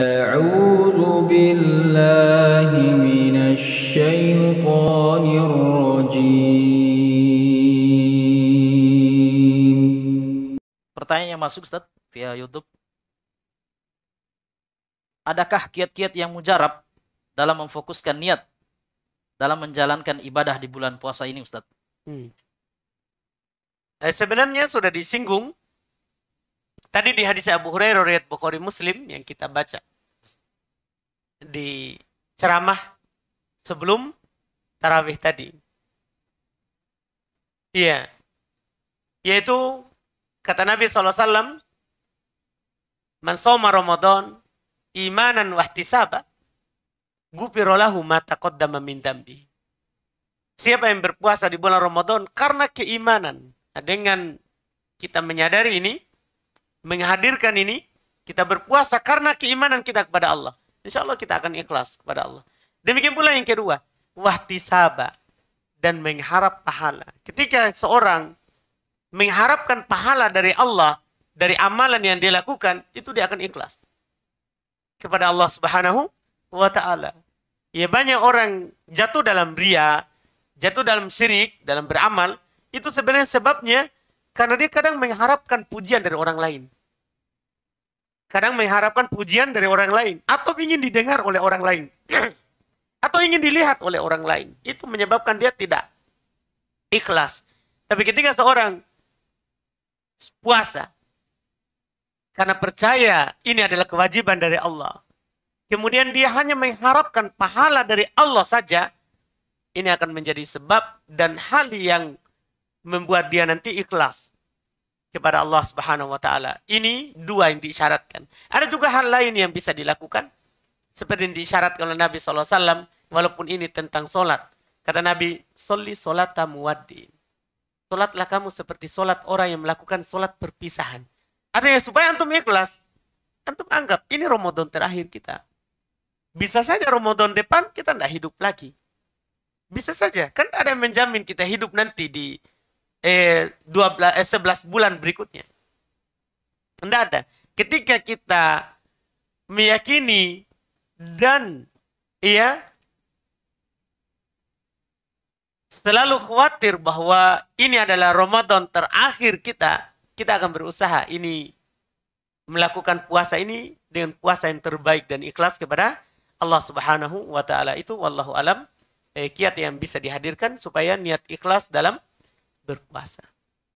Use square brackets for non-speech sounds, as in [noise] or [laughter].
أعوذ بالله من الشيطان الرجيم Pertanyaan yang masuk Ustaz via YouTube. Adakah kiat-kiat yang mujarab dalam memfokuskan niat dalam menjalankan ibadah di bulan puasa ini Ustaz? Hmm. Eh, sebenarnya sudah disinggung tadi di hadis Abu Hurairah riwayat Bukhari Muslim yang kita baca di ceramah sebelum tarawih tadi. Iya. Yaitu kata Nabi SAW, Man soma Ramadan imanan wahtisaba gufirolahu gupirolahu mata min dambi. Siapa yang berpuasa di bulan Ramadan karena keimanan. Nah, dengan kita menyadari ini, menghadirkan ini, kita berpuasa karena keimanan kita kepada Allah. Insya Allah kita akan ikhlas kepada Allah. Demikian pula yang kedua, wahtisaba dan mengharap pahala. Ketika seorang mengharapkan pahala dari Allah, dari amalan yang dia lakukan, itu dia akan ikhlas. Kepada Allah subhanahu wa ta'ala. Ya banyak orang jatuh dalam ria, jatuh dalam syirik, dalam beramal, itu sebenarnya sebabnya karena dia kadang mengharapkan pujian dari orang lain. Kadang mengharapkan pujian dari orang lain. Atau ingin didengar oleh orang lain. [clears throat] atau ingin dilihat oleh orang lain. Itu menyebabkan dia tidak ikhlas. Tapi ketika seorang puasa, karena percaya ini adalah kewajiban dari Allah, kemudian dia hanya mengharapkan pahala dari Allah saja, ini akan menjadi sebab dan hal yang membuat dia nanti ikhlas kepada Allah Subhanahu wa taala. Ini dua yang diisyaratkan. Ada juga hal lain yang bisa dilakukan seperti yang diisyaratkan oleh Nabi sallallahu alaihi wasallam walaupun ini tentang salat. Kata Nabi, "Sholli sholata muwaddin." Salatlah kamu seperti salat orang yang melakukan salat perpisahan. Artinya supaya antum ikhlas, antum anggap ini Ramadan terakhir kita. Bisa saja Ramadan depan kita tidak hidup lagi. Bisa saja, kan ada yang menjamin kita hidup nanti di eh, 12, eh 11 bulan berikutnya. Tidak ada. Ketika kita meyakini dan iya selalu khawatir bahwa ini adalah Ramadan terakhir kita, kita akan berusaha ini melakukan puasa ini dengan puasa yang terbaik dan ikhlas kepada Allah Subhanahu wa taala itu wallahu alam eh, kiat yang bisa dihadirkan supaya niat ikhlas dalam berpuasa.